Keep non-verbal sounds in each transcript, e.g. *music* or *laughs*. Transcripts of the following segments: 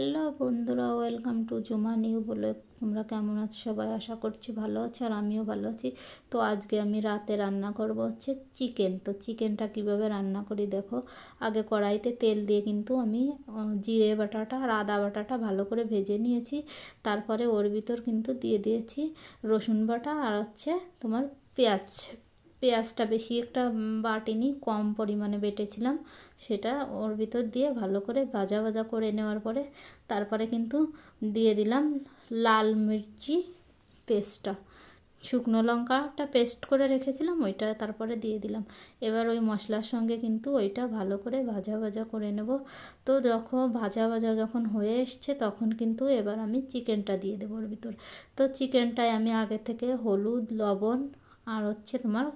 hello বন্ধুরা welcome to জুমা new বলে তোমরা কেমন আছো সবাই আশা করছি ভালো আছো আর আমিও ভালো আছি তো আজকে আমি রাতে রান্না করব হচ্ছে চিকেন তো চিকেনটা কিভাবে রান্না করি দেখো আগে কড়াইতে তেল দিয়ে কিন্তু আমি জিরে বাটাটা আর আদা বাটাটা ভালো করে ভেজে নিয়েছি তারপরে ওর ভিতর কিন্তু দিয়ে দিয়েছি রসুন বাটা আর হচ্ছে তোমার পেঁয়াজ পেঁয়াজটা বেশি একটা বাটিনি কম পরিমাণে বেটেছিলাম সেটা ওর ভিতর দিয়ে ভালো করে ভাজা ভাজা করে নেওয়ার পরে তারপরে কিন্তু দিয়ে দিলাম লাল মির্চি পেস্টটা শুকনো লঙ্কাটা পেস্ট করে রেখেছিলাম ওইটা তারপরে দিয়ে দিলাম এবার ওই মশলার সঙ্গে কিন্তু ওইটা ভালো করে ভাজা ভাজা করে নেব তো যখন ভাজা ভাজা যখন হয়ে এসছে তখন কিন্তু এবার আমি চিকেনটা দিয়ে দেবো ওর ভিতর তো চিকেনটায় আমি আগে থেকে হলুদ লবণ আর হচ্ছে তোমার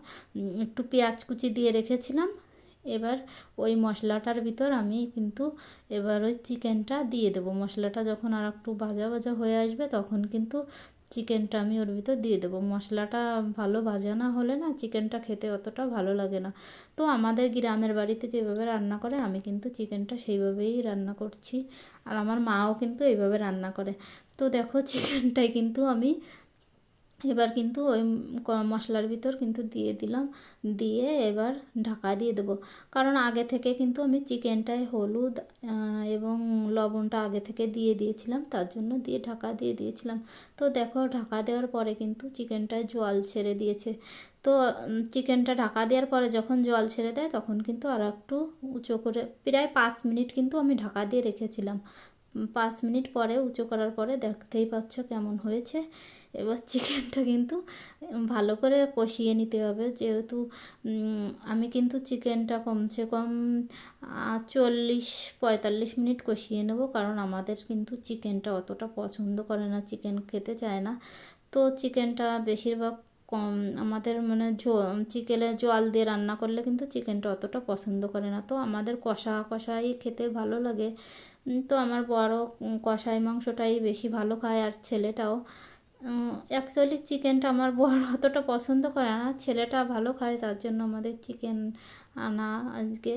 একটু পেঁয়াজ কুচি দিয়ে রেখেছিলাম এবার ওই মশলাটার ভিতর আমি কিন্তু এবার ওই চিকেনটা দিয়ে দেবো মশলাটা যখন আর একটু ভাজা ভাজা হয়ে আসবে তখন কিন্তু চিকেনটা আমি ওর ভিতর দিয়ে দেবো মশলাটা ভালো ভাজা না হলে না চিকেনটা খেতে অতটা ভালো লাগে না তো আমাদের গ্রামের বাড়িতে যেভাবে রান্না করে আমি কিন্তু চিকেনটা সেইভাবেই রান্না করছি আর আমার মাও কিন্তু এইভাবে রান্না করে তো দেখো চিকেনটাই কিন্তু আমি এবার কিন্তু ওই মশলার ভিতর কিন্তু দিয়ে দিলাম দিয়ে এবার ঢাকা দিয়ে দেবো কারণ আগে থেকে কিন্তু আমি চিকেনটায় হলুদ এবং লবণটা আগে থেকে দিয়ে দিয়েছিলাম তার জন্য দিয়ে ঢাকা দিয়ে দিয়েছিলাম তো দেখো ঢাকা দেওয়ার পরে কিন্তু চিকেনটায় জল ছেড়ে দিয়েছে তো চিকেনটা ঢাকা দেওয়ার পরে যখন জল ছেড়ে দেয় তখন কিন্তু আর একটু উঁচু করে প্রায় পাঁচ মিনিট কিন্তু আমি ঢাকা দিয়ে রেখেছিলাম পাঁচ মিনিট পরে উঁচু করার পরে দেখতেই পাচ্ছ কেমন হয়েছে এবার চিকেনটা কিন্তু ভালো করে কষিয়ে নিতে হবে যেহেতু আমি কিন্তু চিকেনটা কমসে কম চল্লিশ পঁয়তাল্লিশ মিনিট কষিয়ে নেব কারণ আমাদের কিন্তু চিকেনটা অতটা পছন্দ করে না চিকেন খেতে চায় না তো চিকেনটা বেশিরভাগ কম আমাদের মানে চিকেনে জল দিয়ে রান্না করলে কিন্তু চিকেনটা অতটা পছন্দ করে না তো আমাদের কষা কষাই খেতে ভালো লাগে তো আমার বড় কষাই মাংসটাই বেশি ভালো খায় আর ছেলেটাও অ্যাকচুয়ালি চিকেনটা আমার বড় *laughs* অতটা পছন্দ করে না ছেলেটা ভালো খায় তার জন্য আমাদের চিকেন আনা আজকে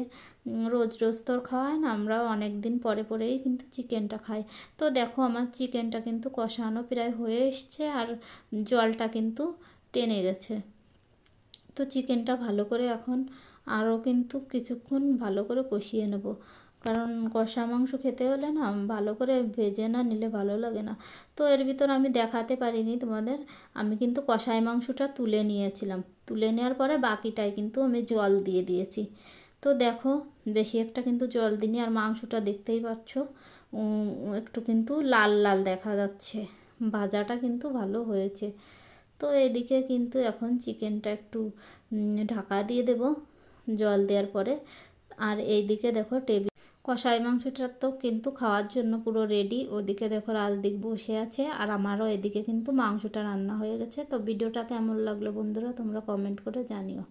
রোজ রোজ তোর খাওয়ায় না আমরা অনেক দিন পরে পরেই কিন্তু চিকেনটা খাই তো দেখো আমার চিকেনটা কিন্তু কষানো প্রায় হয়ে এসছে আর জলটা কিন্তু টেনে গেছে তো চিকেনটা ভালো করে এখন আরও কিন্তু কিছুক্ষণ ভালো করে কষিয়ে নেব কারণ কষা মাংস খেতে হলে না ভালো করে ভেজে না নিলে ভালো লাগে না তো এর ভিতর আমি দেখাতে পারিনি তোমাদের আমি কিন্তু কষাই মাংসটা তুলে নিয়েছিলাম তুলে নেওয়ার পরে বাকিটাই কিন্তু আমি জল দিয়ে দিয়েছি তো দেখো বেশি একটা কিন্তু জল দিনি আর মাংসটা দেখতেই পাচ্ছ একটু কিন্তু লাল লাল দেখা যাচ্ছে ভাজাটা কিন্তু ভালো হয়েছে তো এদিকে কিন্তু এখন চিকেনটা একটু ঢাকা দিয়ে দেব জল দেওয়ার পরে আর এইদিকে দেখো টেবিল কষাই মাংসটা তো কিন্তু খাওয়ার জন্য পুরো রেডি ওদিকে দেখো রাজদিক বসে আছে আর আমারও এদিকে কিন্তু মাংসটা রান্না হয়ে গেছে তো ভিডিওটা কেমন লাগলো বন্ধুরা তোমরা কমেন্ট করে জানিও